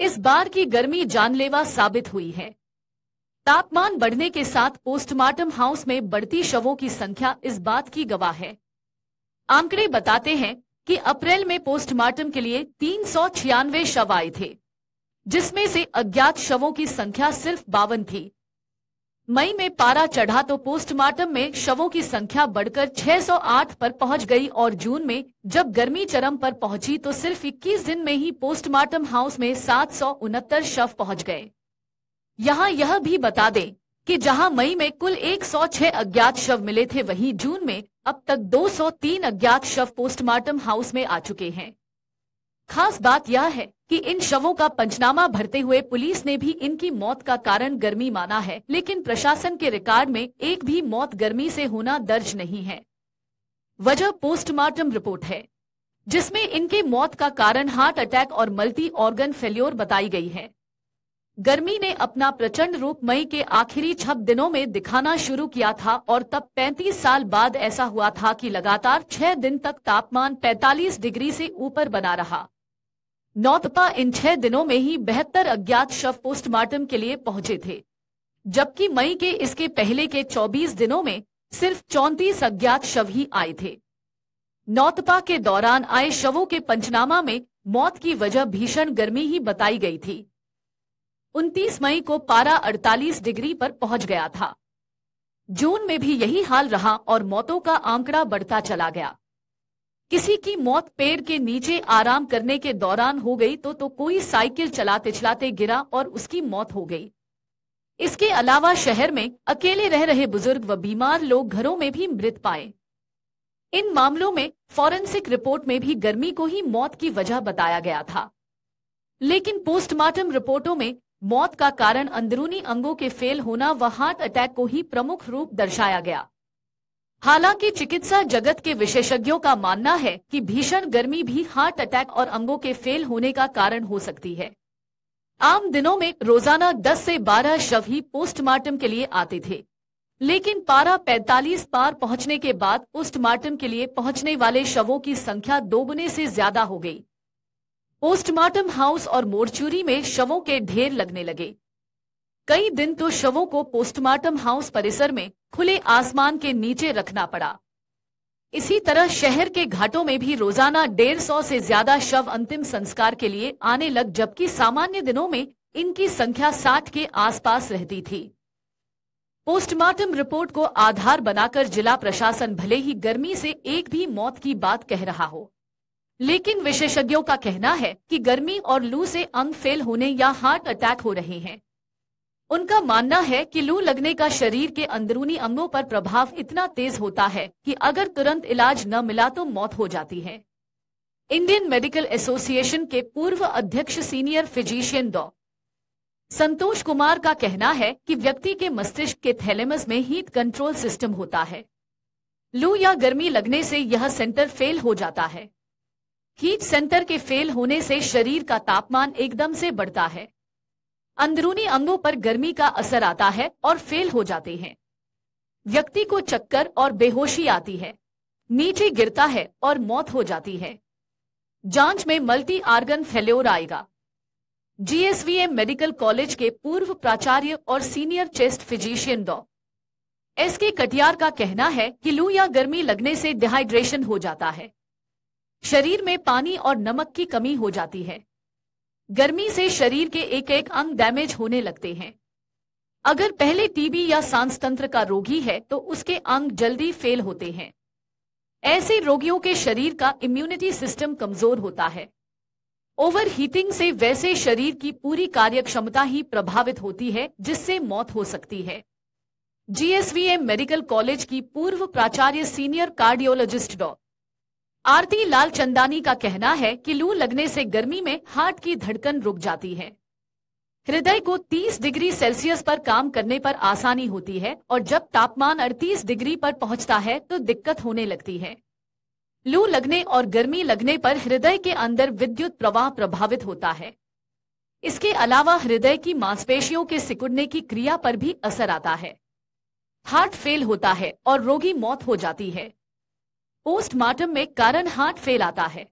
इस बार की गर्मी जानलेवा साबित हुई है तापमान बढ़ने के साथ पोस्टमार्टम हाउस में बढ़ती शवों की संख्या इस बात की गवाह है आंकड़े बताते हैं कि अप्रैल में पोस्टमार्टम के लिए तीन सौ छियानवे शव आए थे जिसमें से अज्ञात शवों की संख्या सिर्फ बावन थी मई में पारा चढ़ा तो पोस्टमार्टम में शवों की संख्या बढ़कर 608 पर पहुंच गई और जून में जब गर्मी चरम पर पहुंची तो सिर्फ 21 दिन में ही पोस्टमार्टम हाउस में सात शव पहुंच गए यहां यह भी बता दें कि जहां मई में कुल 106 अज्ञात शव मिले थे वहीं जून में अब तक 203 अज्ञात शव पोस्टमार्टम हाउस में आ चुके हैं खास बात यह है कि इन शवों का पंचनामा भरते हुए पुलिस ने भी इनकी मौत का कारण गर्मी माना है लेकिन प्रशासन के रिकॉर्ड में एक भी मौत गर्मी से होना दर्ज नहीं है वजह पोस्टमार्टम रिपोर्ट है जिसमें इनके मौत का कारण हार्ट अटैक और मल्टी ऑर्गन फेल्योर बताई गई है गर्मी ने अपना प्रचंड रूप मई के आखिरी छह दिनों में दिखाना शुरू किया था और तब 35 साल बाद ऐसा हुआ था कि लगातार छह दिन तक तापमान 45 डिग्री से ऊपर बना रहा नौतपा इन छह दिनों में ही बेहतर अज्ञात शव पोस्टमार्टम के लिए पहुंचे थे जबकि मई के इसके पहले के 24 दिनों में सिर्फ चौंतीस अज्ञात शव ही आए थे नौतपा के दौरान आए शवों के पंचनामा में मौत की वजह भीषण गर्मी ही बताई गई थी 29 मई को पारा 48 डिग्री पर पहुंच गया था जून में भी यही हाल रहा और मौतों का आंकड़ा बढ़ता चला गया किसी की मौत पेड़ के नीचे आराम करने के दौरान हो गई तो तो कोई साइकिल चलाते चलाते गिरा और उसकी मौत हो गई इसके अलावा शहर में अकेले रह रहे बुजुर्ग व बीमार लोग घरों में भी मृत पाए इन मामलों में फॉरेंसिक रिपोर्ट में भी गर्मी को ही मौत की वजह बताया गया था लेकिन पोस्टमार्टम रिपोर्टों में मौत का कारण अंदरूनी अंगों के फेल होना व हार्ट अटैक को ही प्रमुख रूप दर्शाया गया हालांकि चिकित्सा जगत के विशेषज्ञों का मानना है कि भीषण गर्मी भी हार्ट अटैक और अंगों के फेल होने का कारण हो सकती है आम दिनों में रोजाना 10 से 12 शव ही पोस्टमार्टम के लिए आते थे लेकिन पारा 45 पार पहुंचने के बाद पोस्टमार्टम के लिए पहुंचने वाले शवों की संख्या दोगुने से ज्यादा हो गई पोस्टमार्टम हाउस और मोर्चुरी में शवों के ढेर लगने लगे कई दिन तो शवों को पोस्टमार्टम हाउस परिसर में खुले आसमान के नीचे रखना पड़ा इसी तरह शहर के घाटों में भी रोजाना डेढ़ सौ से ज्यादा शव अंतिम संस्कार के लिए आने लग जबकि सामान्य दिनों में इनकी संख्या साठ के आसपास रहती थी पोस्टमार्टम रिपोर्ट को आधार बनाकर जिला प्रशासन भले ही गर्मी से एक भी मौत की बात कह रहा हो लेकिन विशेषज्ञों का कहना है कि गर्मी और लू से अंग फेल होने या हार्ट अटैक हो रहे हैं उनका मानना है कि लू लगने का शरीर के अंदरूनी अंगों पर प्रभाव इतना तेज होता है कि अगर तुरंत इलाज न मिला तो मौत हो जाती है इंडियन मेडिकल एसोसिएशन के पूर्व अध्यक्ष सीनियर फिजिशियन डॉ संतोष कुमार का कहना है कि व्यक्ति के मस्तिष्क के थैलेमस में हीट कंट्रोल सिस्टम होता है लू या गर्मी लगने से यह सेंटर फेल हो जाता है हीट सेंटर के फेल होने से शरीर का तापमान एकदम से बढ़ता है अंदरूनी अंगों पर गर्मी का असर आता है और फेल हो जाते हैं व्यक्ति को चक्कर और बेहोशी आती है नीचे गिरता है और मौत हो जाती है जांच में मल्टी आर्गन फेल्योर आएगा जीएसवीएम मेडिकल कॉलेज के पूर्व प्राचार्य और सीनियर चेस्ट फिजिशियन डॉ एस के कटियार का कहना है कि लू या गर्मी लगने से डिहाइड्रेशन हो जाता है शरीर में पानी और नमक की कमी हो जाती है गर्मी से शरीर के एक एक अंग डैमेज होने लगते हैं अगर पहले टीबी या सांस तंत्र का रोगी है तो उसके अंग जल्दी फेल होते हैं ऐसे रोगियों के शरीर का इम्यूनिटी सिस्टम कमजोर होता है ओवर हीटिंग से वैसे शरीर की पूरी कार्यक्षमता ही प्रभावित होती है जिससे मौत हो सकती है जीएसवीएम मेडिकल कॉलेज की पूर्व प्राचार्य सीनियर कार्डियोलॉजिस्ट डॉ आरती लाल चंदानी का कहना है कि लू लगने से गर्मी में हार्ट की धड़कन रुक जाती है हृदय को 30 डिग्री सेल्सियस पर काम करने पर आसानी होती है और जब तापमान 38 डिग्री पर पहुंचता है तो दिक्कत होने लगती है लू लगने और गर्मी लगने पर हृदय के अंदर विद्युत प्रवाह प्रभावित होता है इसके अलावा हृदय की मांसपेशियों के सिकुड़ने की क्रिया पर भी असर आता है हार्ट फेल होता है और रोगी मौत हो जाती है पोस्टमार्टम में कारण हार्ट फेल आता है